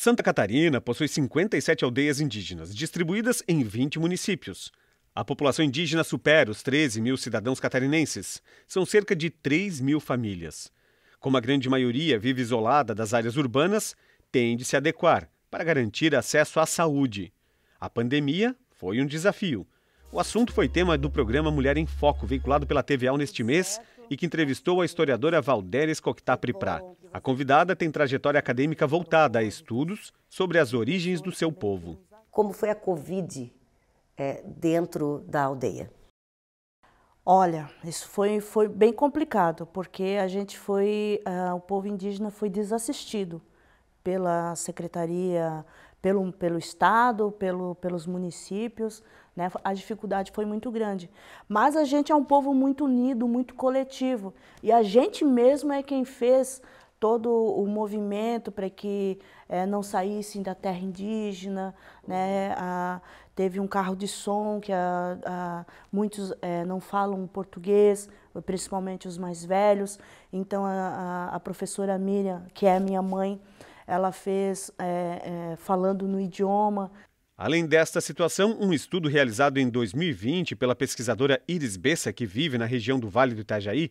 Santa Catarina possui 57 aldeias indígenas, distribuídas em 20 municípios. A população indígena supera os 13 mil cidadãos catarinenses. São cerca de 3 mil famílias. Como a grande maioria vive isolada das áreas urbanas, tem de se adequar para garantir acesso à saúde. A pandemia foi um desafio. O assunto foi tema do programa Mulher em Foco, veiculado pela TVA neste mês e que entrevistou a historiadora Valdéria Coctapri Prá. A convidada tem trajetória acadêmica voltada a estudos sobre as origens do seu povo. Como foi a Covid é, dentro da aldeia? Olha, isso foi, foi bem complicado, porque a gente foi, uh, o povo indígena foi desassistido pela Secretaria pelo, pelo Estado, pelo, pelos municípios. Né? A dificuldade foi muito grande. Mas a gente é um povo muito unido, muito coletivo. E a gente mesmo é quem fez todo o movimento para que é, não saíssem da terra indígena, né? A, teve um carro de som que a, a, muitos é, não falam português, principalmente os mais velhos. Então a, professora Miriam, que é minha mãe, ela fez é, é, falando no idioma. Além desta situação, um estudo realizado em 2020 pela pesquisadora Iris Bessa, que vive na região do Vale do Itajaí,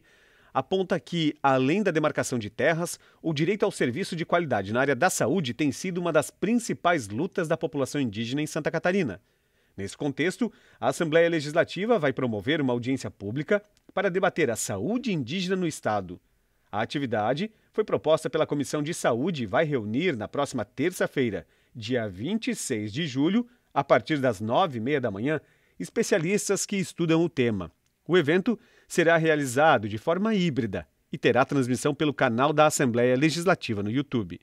aponta que, além da demarcação de terras, o direito ao serviço de qualidade na área da saúde tem sido uma das principais lutas da população indígena em Santa Catarina. Nesse contexto, a Assembleia Legislativa vai promover uma audiência pública para debater a saúde indígena no Estado. A atividade foi proposta pela Comissão de Saúde e vai reunir na próxima terça-feira, dia 26 de julho, a partir das nove e meia da manhã, especialistas que estudam o tema. O evento será realizado de forma híbrida e terá transmissão pelo canal da Assembleia Legislativa no YouTube.